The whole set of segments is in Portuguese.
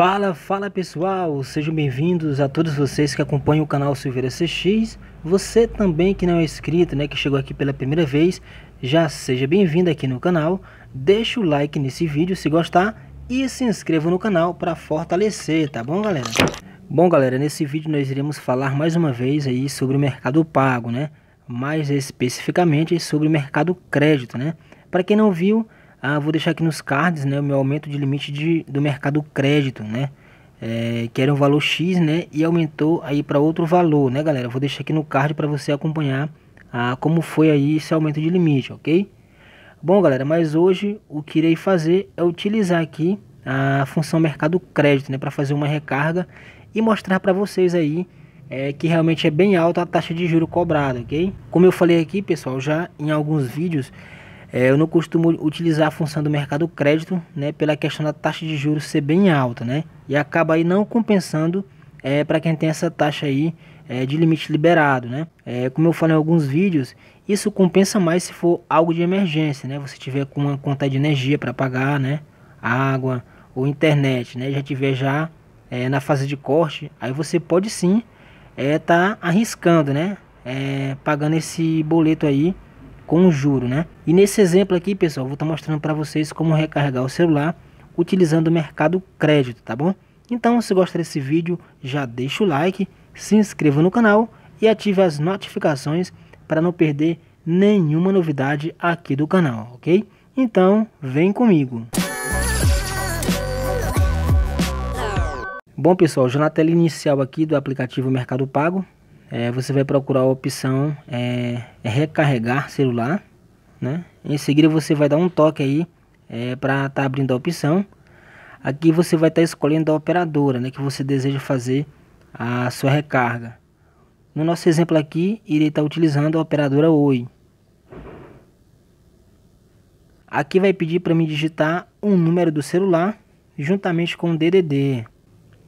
Fala, fala pessoal, sejam bem-vindos a todos vocês que acompanham o canal Silveira CX. Você também que não é inscrito, né, que chegou aqui pela primeira vez, já seja bem-vindo aqui no canal. Deixa o like nesse vídeo se gostar e se inscreva no canal para fortalecer, tá bom, galera? Bom, galera, nesse vídeo nós iremos falar mais uma vez aí sobre o mercado pago, né? Mais especificamente sobre o mercado crédito, né? Para quem não viu, ah, vou deixar aqui nos cards, né, o meu aumento de limite de, do mercado crédito, né, é, que era um valor X, né, e aumentou aí para outro valor, né, galera. Vou deixar aqui no card para você acompanhar ah, como foi aí esse aumento de limite, ok? Bom, galera, mas hoje o que irei fazer é utilizar aqui a função mercado crédito, né, para fazer uma recarga e mostrar para vocês aí é, que realmente é bem alta a taxa de juro cobrada, ok? Como eu falei aqui, pessoal, já em alguns vídeos é, eu não costumo utilizar a função do mercado crédito, né, pela questão da taxa de juros ser bem alta, né, e acaba aí não compensando é, para quem tem essa taxa aí é, de limite liberado, né. É, como eu falei em alguns vídeos, isso compensa mais se for algo de emergência, né, você tiver com uma conta de energia para pagar, né, água ou internet, né, já tiver já é, na fase de corte, aí você pode sim estar é, tá arriscando, né, é, pagando esse boleto aí com o juro, né? E nesse exemplo aqui, pessoal, vou estar tá mostrando para vocês como recarregar o celular utilizando o mercado crédito, tá bom? Então, se gostar desse vídeo, já deixa o like, se inscreva no canal e ative as notificações para não perder nenhuma novidade aqui do canal, ok? Então, vem comigo! Bom pessoal, já na tela inicial aqui do aplicativo Mercado Pago, é, você vai procurar a opção é, é, recarregar celular, né? Em seguida você vai dar um toque aí é, para estar tá abrindo a opção. Aqui você vai estar tá escolhendo a operadora, né? Que você deseja fazer a sua recarga. No nosso exemplo aqui, irei estar tá utilizando a operadora Oi. Aqui vai pedir para me digitar um número do celular juntamente com o DDD.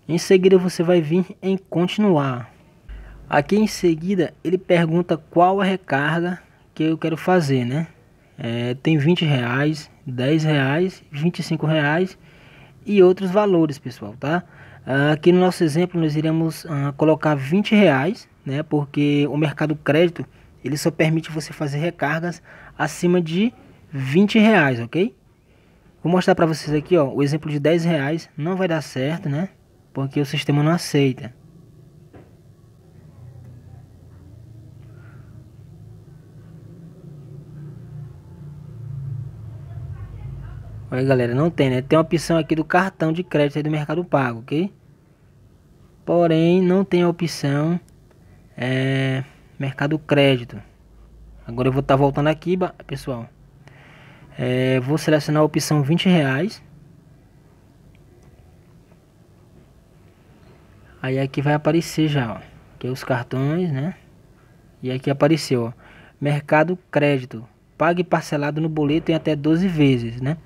Em seguida você vai vir em continuar. Aqui em seguida ele pergunta qual a recarga que eu quero fazer, né? É, tem 20 reais, 10 reais, 25 reais e outros valores, pessoal, tá? Ah, aqui no nosso exemplo nós iremos uh, colocar 20 reais, né? Porque o mercado crédito ele só permite você fazer recargas acima de 20 reais, ok? Vou mostrar para vocês aqui, ó, o exemplo de 10 reais não vai dar certo, né? Porque o sistema não aceita. Olha galera, não tem, né? Tem a opção aqui do cartão de crédito do Mercado Pago, ok? Porém, não tem a opção é, Mercado Crédito. Agora eu vou estar tá voltando aqui, pessoal. É, vou selecionar a opção 20 reais. Aí aqui vai aparecer já, ó. Aqui é os cartões, né? E aqui apareceu, ó. Mercado Crédito. Pague parcelado no boleto em até 12 vezes, né?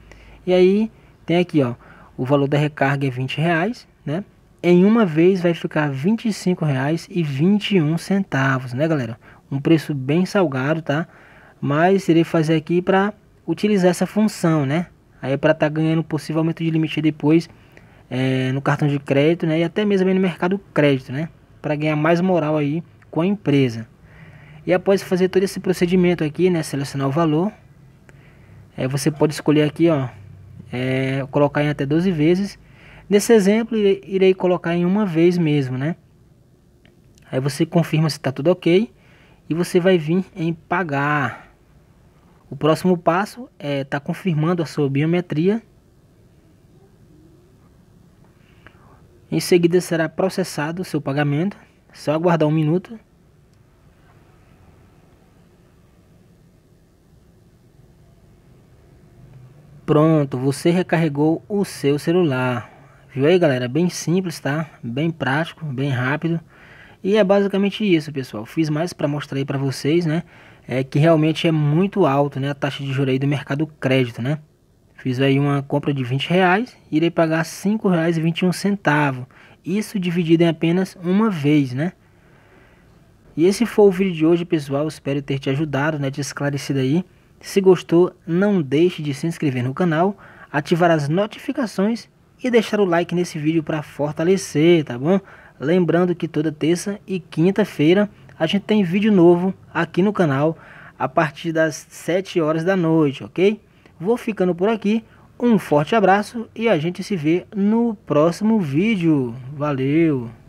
E aí tem aqui, ó, o valor da recarga é 20 reais, né? Em uma vez vai ficar R$ 25,21, né, galera? Um preço bem salgado, tá? Mas irei fazer aqui para utilizar essa função, né? Aí é para estar tá ganhando possível aumento de limite depois é, no cartão de crédito, né? E até mesmo no mercado crédito, né? Para ganhar mais moral aí com a empresa. E após fazer todo esse procedimento aqui, né? Selecionar o valor, é, você pode escolher aqui, ó, é, colocar em até 12 vezes. Nesse exemplo, irei colocar em uma vez mesmo, né? Aí você confirma se está tudo ok e você vai vir em pagar. O próximo passo é estar tá confirmando a sua biometria. Em seguida será processado o seu pagamento. Só aguardar um minuto. Pronto, você recarregou o seu celular. Viu aí, galera? Bem simples, tá? Bem prático, bem rápido. E é basicamente isso, pessoal. Fiz mais para mostrar aí para vocês, né? É que realmente é muito alto, né? A taxa de juros aí do mercado crédito, né? Fiz aí uma compra de 20 reais, irei pagar reais e 21 centavos. Isso dividido em apenas uma vez, né? E esse foi o vídeo de hoje, pessoal. Espero ter te ajudado, né? Te esclarecido aí. Se gostou, não deixe de se inscrever no canal, ativar as notificações e deixar o like nesse vídeo para fortalecer, tá bom? Lembrando que toda terça e quinta-feira a gente tem vídeo novo aqui no canal a partir das 7 horas da noite, ok? Vou ficando por aqui, um forte abraço e a gente se vê no próximo vídeo. Valeu!